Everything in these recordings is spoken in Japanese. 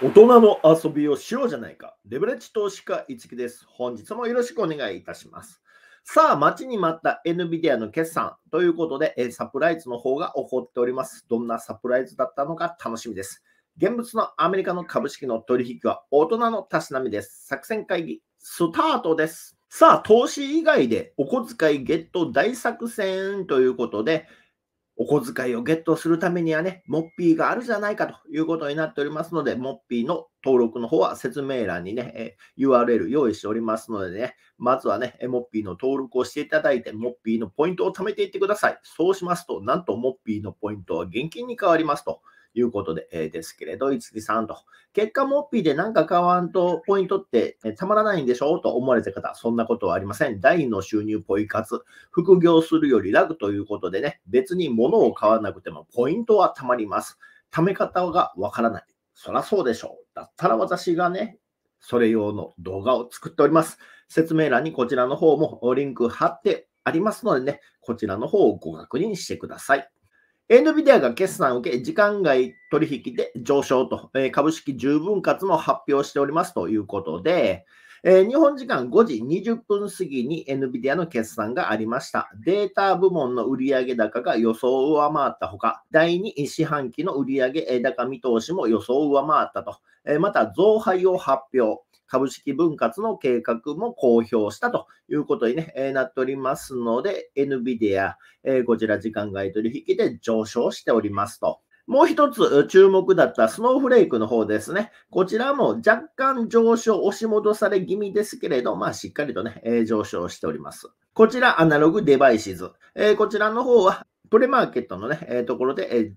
大人の遊びをしようじゃないか。レベレッジ投資家いつきです。本日もよろしくお願いいたします。さあ、待ちに待った NVIDIA の決算ということで、サプライズの方が起こっております。どんなサプライズだったのか楽しみです。現物のアメリカの株式の取引は大人のたしなみです。作戦会議、スタートです。さあ、投資以外でお小遣いゲット大作戦ということで、お小遣いをゲットするためにはね、モッピーがあるじゃないかということになっておりますので、モッピーの登録の方は説明欄にね、え URL 用意しておりますのでね、まずはね、モッピーの登録をしていただいて、モッピーのポイントを貯めていってください。そうしますと、なんとモッピーのポイントは現金に変わりますと。いうことで、えー、ですけれど、いつさんと。結果、モッピーで何か買わんとポイントって、たまらないんでしょうと思われた方、そんなことはありません。第2の収入ポイ活。副業するより楽ということでね、別に物を買わなくてもポイントは貯まります。貯め方がわからない。そらそうでしょう。だったら私がね、それ用の動画を作っております。説明欄にこちらの方もリンク貼ってありますのでね、こちらの方をご確認してください。エンドビデアが決算を受け、時間外取引で上昇と、え株式十分割も発表しておりますということで、えー、日本時間5時20分過ぎに NVIDIA の決算がありました。データ部門の売上高が予想を上回ったほか、第2四半期の売上高見通しも予想を上回ったと、えー、また増配を発表。株式分割の計画も公表したということに、ねえなっておりますので、NVIDIA、えこちら時間外取引で上昇しておりますと。もう一つ注目だったスノーフレークの方ですね。こちらも若干上昇、押し戻され気味ですけれど、まあしっかりとね、えー、上昇しております。こちらアナログデバイシズ。えー、こちらの方はプレマーケットのね、えー、ところで、えー、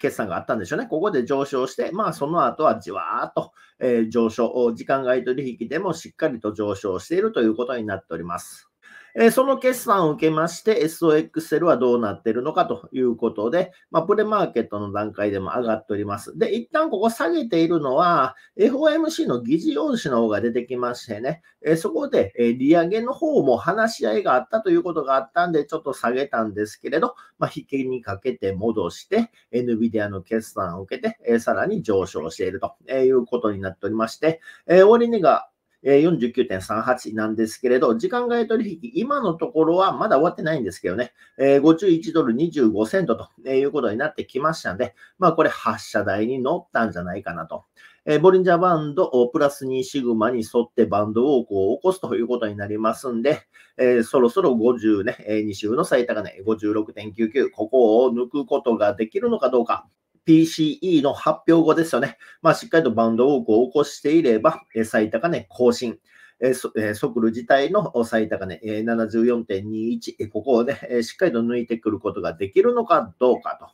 決算があったんでしょうね。ここで上昇して、まあその後はじわーっと、えー、上昇、時間外取引でもしっかりと上昇しているということになっております。えその決算を受けまして、SOXL はどうなっているのかということで、まあ、プレマーケットの段階でも上がっております。で、一旦ここ下げているのは、FOMC の議事要旨の方が出てきましてね、えそこで、え利上げの方も話し合いがあったということがあったんで、ちょっと下げたんですけれど、まあ、引きにかけて戻して、NVIDIA の決算を受けて、えさらに上昇しているということになっておりまして、え終値が49.38なんですけれど、時間外取引、今のところはまだ終わってないんですけどね、え51ドル25セントということになってきましたんで、まあこれ発射台に乗ったんじゃないかなと。えボリンジャーバンド、プラス2シグマに沿ってバンドウォークを起こすということになりますんで、えそろそろ50ね、え2週の最高値、56.99、ここを抜くことができるのかどうか。PCE の発表後ですよね。まあ、しっかりとバウンドを起こしていれば、最高値更新。えー、ソクル自体の最高値、えー、74.21、ここをね、しっかりと抜いてくることができるのかどうかと。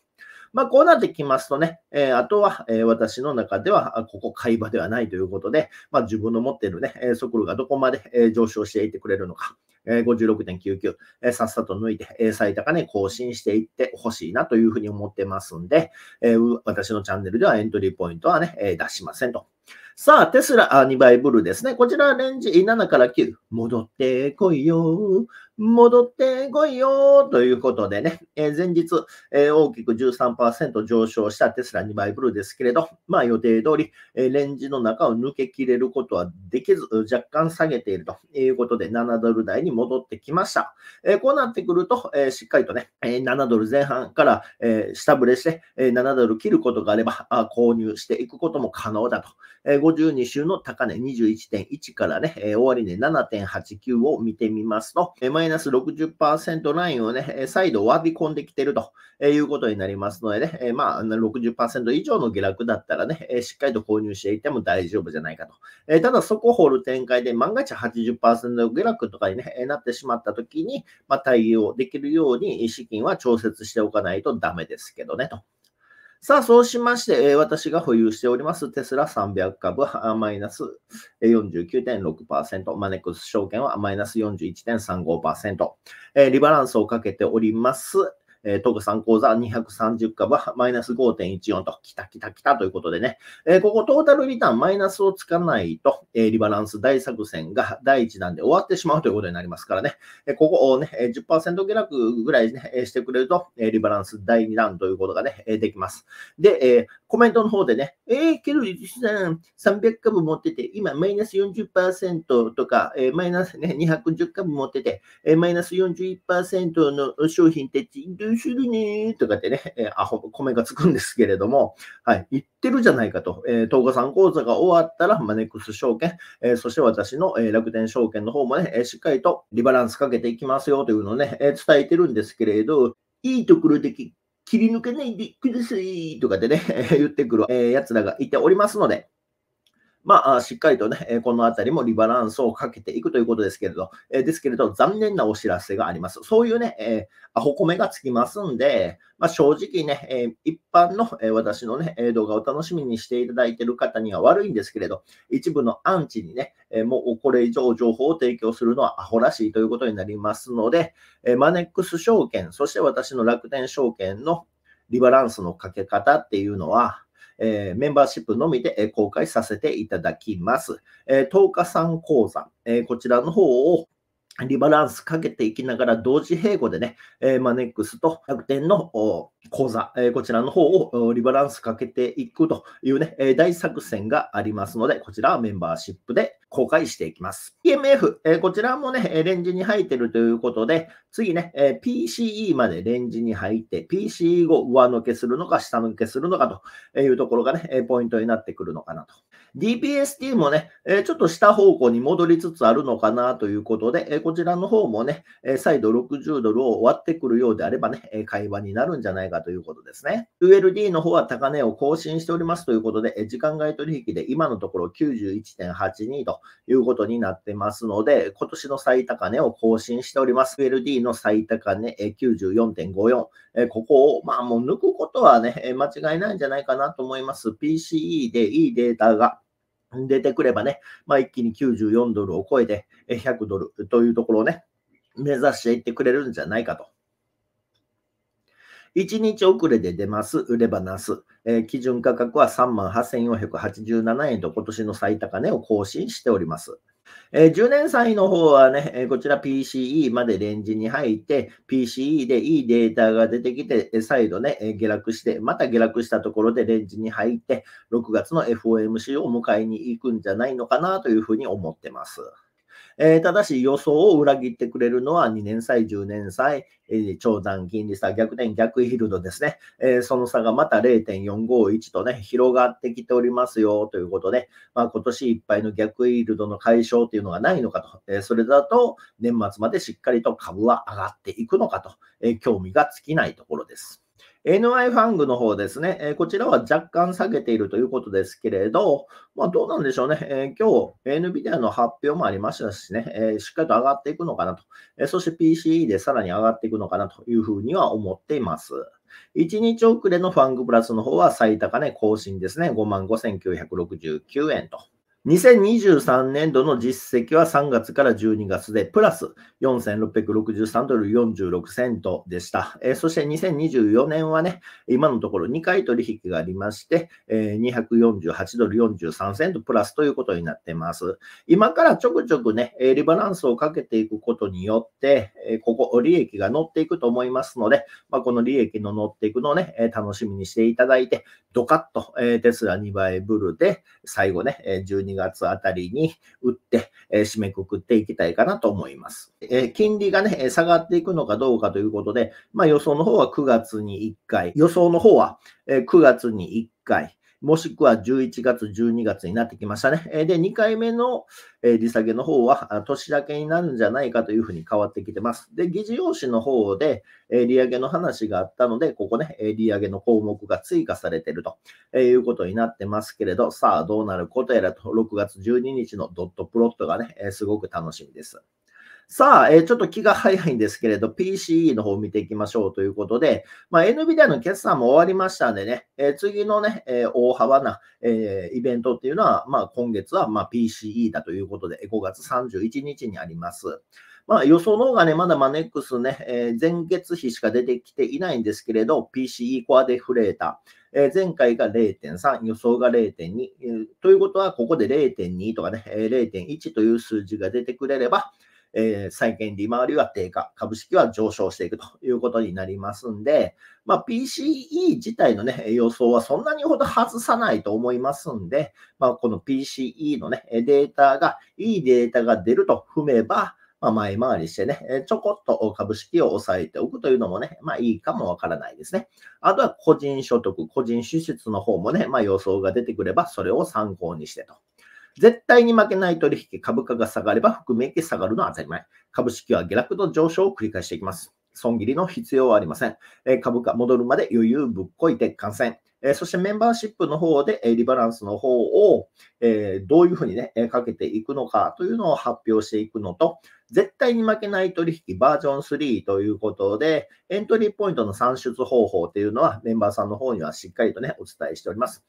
まあ、こうなってきますとね、えー、あとは、え私の中では、ここ買い場ではないということで、まあ、自分の持っているね、ソクルがどこまで、え上昇していてくれるのか。えー、56.99、えー、さっさと抜いて、えー、最高値更新していってほしいなというふうに思ってますんで、えー、私のチャンネルではエントリーポイントはね、えー、出しませんと。さあ、テスラ2倍ブルですね。こちらレンジ7から9。戻ってこいよ。戻ってこいよということでね、えー、前日、えー、大きく13%上昇したテスラ2倍ブルーですけれど、まあ予定通り、えー、レンジの中を抜けきれることはできず、若干下げているということで、7ドル台に戻ってきました。えこうなってくると、えしっかりとね、え7ドル前半から、え下振れして、え7ドル切ることがあればあ、購入していくことも可能だと。え52週の高値21.1からね、え終値7.89を見てみますと、えーマイナス60%ラインをね、再度割り込んできてるということになりますのでね、まあ、60%以上の下落だったらね、しっかりと購入していても大丈夫じゃないかと。ただ、そこを掘る展開で万が一80%下落とかに、ね、なってしまったときに、まあ、対応できるように資金は調節しておかないとダメですけどね、と。さあ、そうしまして、えー、私が保有しておりますテスラ300株マイナス49.6%、マネックス証券はマイナス41.35%、えー、リバランスをかけております、えー、東さん講座230株はマイナス5.14と、きたきたきたということでね、えー、ここトータルリターンマイナスをつかないと、えー、リバランス大作戦が第1弾で終わってしまうということになりますからね、えここをね、10%下落ぐらい、ね、してくれると、えリバランス第2弾ということがね、えできます。で、えコメントの方でね、えー、ケルリさん、300株持ってて、今マイナス40%とか、えマイナス、ね、210株持ってて、えマイナス41%の商品って週知にとかってね、あ、ほアホ、コメがつくんですけれども、はい、言ってるじゃないかと、えー、東賀さん講座が終わったら、マネックス証券、えー、そして私の、えー、楽天証券の方もね、えー、しっかりとリバランスかけていきますよというのをね、えー、伝えてるんですけれど、いいところで切り抜けないでくださいとかでね、言ってくる、えー、奴らがいておりますので、まあ、しっかりとね、このあたりもリバランスをかけていくということですけれど、えですけれど、残念なお知らせがあります。そういうね、えアホコメがつきますんで、まあ、正直ね、え一般の、え私のね、動画を楽しみにしていただいている方には悪いんですけれど、一部のアンチにね、えもうこれ以上情報を提供するのはアホらしいということになりますので、えマネックス証券、そして私の楽天証券のリバランスのかけ方っていうのは、えー、メンバーシップのみで、え公開させていただきます。え10日産講座、えこちらの方をリバランスかけていきながら同時並行でね、えー、まネックスと楽天の講座、えー、こちらの方をリバランスかけていくというね、えー、大作戦がありますので、こちらはメンバーシップで公開していきます。EMF、えー、こちらもね、レンジに入ってるということで、次ね、えー、PCE までレンジに入って、PCE を上抜けするのか下抜けするのかというところがね、ポイントになってくるのかなと。DPST もね、えちょっと下方向に戻りつつあるのかなということで、えこちらの方もね、え再度60ドルを割ってくるようであればね、え会話になるんじゃないかということですね。ULD の方は高値を更新しておりますということで、え時間外取引で今のところ91.82と、いうことになってますので、今年の最高値を更新しております。LD の最高値94.54、ここを、まあもう抜くことはね、間違いないんじゃないかなと思います。PCE でいいデータが出てくればね、まあ、一気に94ドルを超えて100ドルというところをね、目指していってくれるんじゃないかと。1日遅れで出ます、売ればなす。えー、基準価格は38,487円と今年の最高値を更新しております。えー、10年歳の方はね、えー、こちら PCE までレンジに入って、PCE でいいデータが出てきて、再度ね、えー、下落して、また下落したところでレンジに入って、6月の FOMC を迎えに行くんじゃないのかなというふうに思ってます。えー、ただし予想を裏切ってくれるのは2年債、10年債、えー、長短金利差、逆転逆ヒルドですね、えー、その差がまた0.451とね、広がってきておりますよということで、まあ、今年いっぱいの逆イールドの解消というのがないのかと、えそれだと年末までしっかりと株は上がっていくのかと、え興味が尽きないところです。NI ファングの方ですね、えこちらは若干下げているということですけれど、まあ、どうなんでしょうね、えー、今日 NVIDIA の発表もありましたしね、えー、しっかりと上がっていくのかなと、えそして PCE でさらに上がっていくのかなというふうには思っています。1日遅れのファングプラスの方は最高値更新ですね、55,969円と。2023年度の実績は3月から12月で、プラス4663ドル46セントでした。えー、そして2024年はね、今のところ2回取引がありまして、えー、248ドル43セントプラスということになっています。今からちょくちょくね、リバランスをかけていくことによって、えー、ここ、利益が乗っていくと思いますので、まあ、この利益の乗っていくのをね、楽しみにしていただいて、ドカッと、えー、テスラ2倍ブルで、最後ね、12 2月あたりに打って、え締めくくっていきたいかなと思います。え金利がね、下がっていくのかどうかということで、まあ、予想の方は9月に1回、予想の方は9月に1回、もしくは11月、12月になってきましたね。で、2回目の利下げの方は年明けになるんじゃないかというふうに変わってきてます。で、議事用紙の方で利上げの話があったので、ここね、利上げの項目が追加されているということになってますけれど、さあどうなることやらと、6月12日のドットプロットがね、すごく楽しみです。さあ、えー、ちょっと気が早いんですけれど、PCE の方を見ていきましょうということで、まあ、NVIDIA の決算も終わりましたんでね、えー、次のね、えー、大幅な、えイベントっていうのは、まあ、今月は、ま PCE だということで、5月31日にあります。まあ、予想の方がね、まだマネックスね、え前月比しか出てきていないんですけれど、PCE コアデフレーター、前回が0.3、予想が0.2、ということは、ここで0.2とかね、0.1という数字が出てくれれば、えー、債券利回りは低下、株式は上昇していくということになりますんで、まあ、PCE 自体の、ね、予想はそんなにほど外さないと思いますんで、まあ、この PCE の、ね、データが、いいデータが出ると踏めば、まあ、前回りしてね、ちょこっと株式を抑えておくというのもね、まあいいかもわからないですね。あとは個人所得、個人支出の方もね、まあ予想が出てくればそれを参考にしてと絶対に負けない取引、株価が下がれば含み益下がるのは当たり前。株式は下落と上昇を繰り返していきます。損切りの必要はありません。え株価戻るまで余裕ぶっこいて感染。えそしてメンバーシップの方で、えリバランスの方を、えどういうふうにね、えかけていくのかというのを発表していくのと、絶対に負けない取引バージョン3ということで、エントリーポイントの算出方法というのはメンバーさんの方にはしっかりとね、お伝えしております。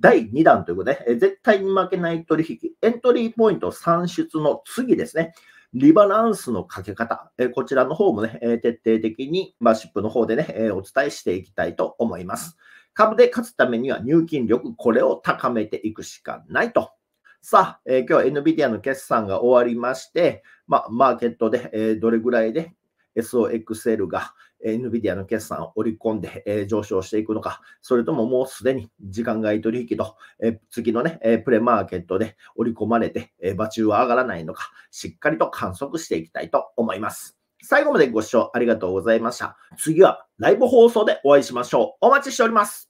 第2弾ということで、え絶対に負けない取引、エントリーポイント算出の次ですね。リバランスのかけ方、えこちらの方もね、え徹底的にマッシップの方でね、えお伝えしていきたいと思います。株で勝つためには入金力、これを高めていくしかないと。さあ、え今日は NVIDIA の決算が終わりまして、まあ、マーケットで、えどれぐらいで、SOXL が NVIDIA の決算を織り込んで上昇していくのか、それとももうすでに時間外取引と次のね、プレマーケットで織り込まれて、場中は上がらないのか、しっかりと観測していきたいと思います。最後までご視聴ありがとうございました。次はライブ放送でお会いしましょう。お待ちしております。